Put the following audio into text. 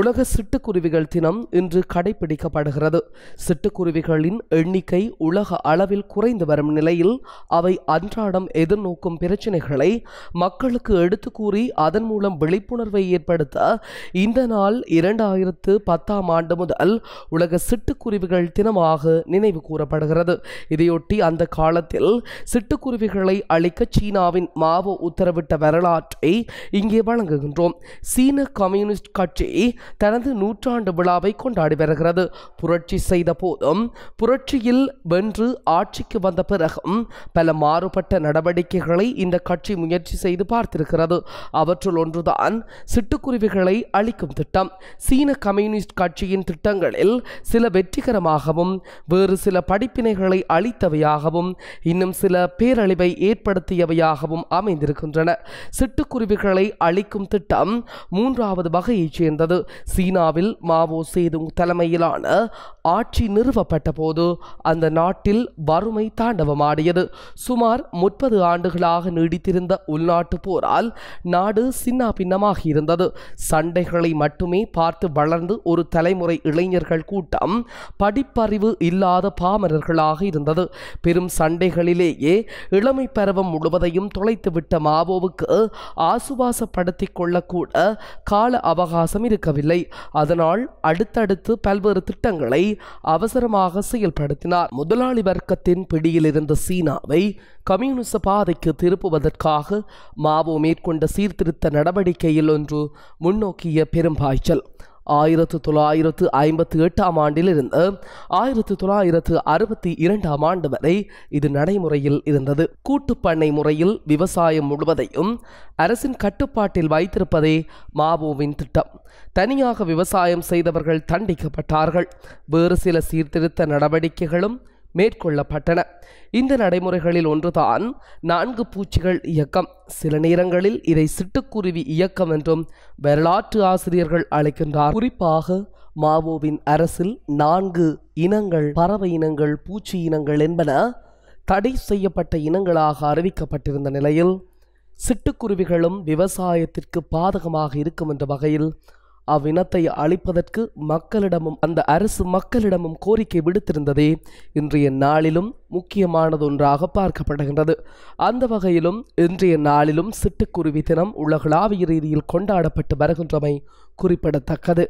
உலக சிட்டுக்குருவிகள் தினம் இன்று கடைபிடிக்கப்படுகிறது சிட்டுக்குருவிகளின் எண்ணிக்கை உலக அளவில் குறைந்து வரும் நிலையில் அவை அன்றாடம் எதிர்நோக்கும் பிரச்சனைகளை மக்களுக்கு எடுத்து கூறி அதன் மூலம் விழிப்புணர்வை ஏற்படுத்த இந்த நாள் இரண்டாயிரத்து பத்தாம் ஆண்டு முதல் உலக சிட்டுக்குருவிகள் தினமாக நினைவு கூறப்படுகிறது இதையொட்டி அந்த காலத்தில் சிட்டுக்குருவிகளை அழிக்க சீனாவின் மாவோ தொடர்பாக உத்தரவிட்ட வரலாற்றை இங்கே வழங்குகின்றோம் சீன கம்யூனிஸ்ட் கட்சி தனது நூற்றாண்டு விழாவை கொண்டாடி வருகிறது புரட்சி செய்த போதும் புரட்சியில் வென்று ஆட்சிக்கு வந்த பிறகும் பல மாறுபட்ட நடவடிக்கைகளை இந்த கட்சி முயற்சி செய்து பார்த்திருக்கிறது அவற்றுள் ஒன்றுதான் சிட்டுக்குருவிகளை அழிக்கும் திட்டம் சீன கம்யூனிஸ்ட் கட்சியின் திட்டங்களில் சில வெற்றிகரமாகவும் வேறு சில படிப்பினைகளை அளித்தவையாகவும் இன்னும் சில பேரழிவை ஏற்படுத்தியவையாகவும் அமைந்த அமைந்திருக்கின்றன சிட்டுக்குருவிகளை அழிக்கும் திட்டம் மூன்றாவது வகையைச் சேர்ந்தது சீனாவில் மாவோ சேதுங் தலைமையிலான ஆட்சி நிறுவப்பட்ட போது அந்த நாட்டில் வறுமை தாண்டவமாடியது சுமார் முப்பது ஆண்டுகளாக நீடித்திருந்த உள்நாட்டு போரால் நாடு சின்னா பின்னமாக இருந்தது சண்டைகளை மட்டுமே பார்த்து வளர்ந்து ஒரு தலைமுறை இளைஞர்கள் கூட்டம் படிப்பறிவு இல்லாத பாமரர்களாக இருந்தது பெரும் சண்டைகளிலேயே இளமை பருவம் முழுவதையும் தொலைத்து விட்ட மாவோவுக்கு ஆசுவாசப்படுத்தி கொள்ளக்கூட கால அவகாசம் இருக்கவில்லை அதனால் அடுத்தடுத்து பல்வேறு திட்டங்களை அவசரமாக செயல்படுத்தினார் முதலாளி வர்க்கத்தின் பிடியில் இருந்த சீனாவை கம்யூனிச பாதைக்கு திருப்புவதற்காக மாவோ மேற்கொண்ட சீர்திருத்த நடவடிக்கையில் ஒன்று முன்னோக்கிய பெரும்பாய்ச்சல் ஆயிரத்து தொள்ளாயிரத்து ஐம்பத்தி எட்டாம் ஆண்டிலிருந்து ஆயிரத்து தொள்ளாயிரத்து அறுபத்தி இரண்டாம் ஆண்டு வரை இது நடைமுறையில் இருந்தது கூட்டுப்பண்ணை முறையில் விவசாயம் முழுவதையும் அரசின் கட்டுப்பாட்டில் வைத்திருப்பதே மாவோவின் திட்டம் தனியாக விவசாயம் செய்தவர்கள் தண்டிக்கப்பட்டார்கள் வேறு சில சீர்திருத்த நடவடிக்கைகளும் மேற்கொள்ளப்பட்டன இந்த நடைமுறைகளில் ஒன்றுதான் நான்கு பூச்சிகள் இயக்கம் சில நேரங்களில் இதை சிட்டுக்குருவி இயக்கம் என்றும் வரலாற்று ஆசிரியர்கள் அழைக்கின்றார் குறிப்பாக மாவோவின் அரசில் நான்கு இனங்கள் பறவை இனங்கள் பூச்சி இனங்கள் என்பன தடை செய்யப்பட்ட இனங்களாக அறிவிக்கப்பட்டிருந்த நிலையில் சிட்டுக்குருவிகளும் விவசாயத்திற்கு பாதகமாக இருக்கும் என்ற வகையில் அவ்வினத்தை அழிப்பதற்கு மக்களிடமும் அந்த அரசு மக்களிடமும் கோரிக்கை விடுத்திருந்ததே இன்றைய நாளிலும் முக்கியமானதொன்றாக பார்க்கப்படுகின்றது அந்த வகையிலும் இன்றைய நாளிலும் சிட்டுக்குருவி தினம் உலகளாவிய ரீதியில் கொண்டாடப்பட்டு வருகின்றமை குறிப்பிடத்தக்கது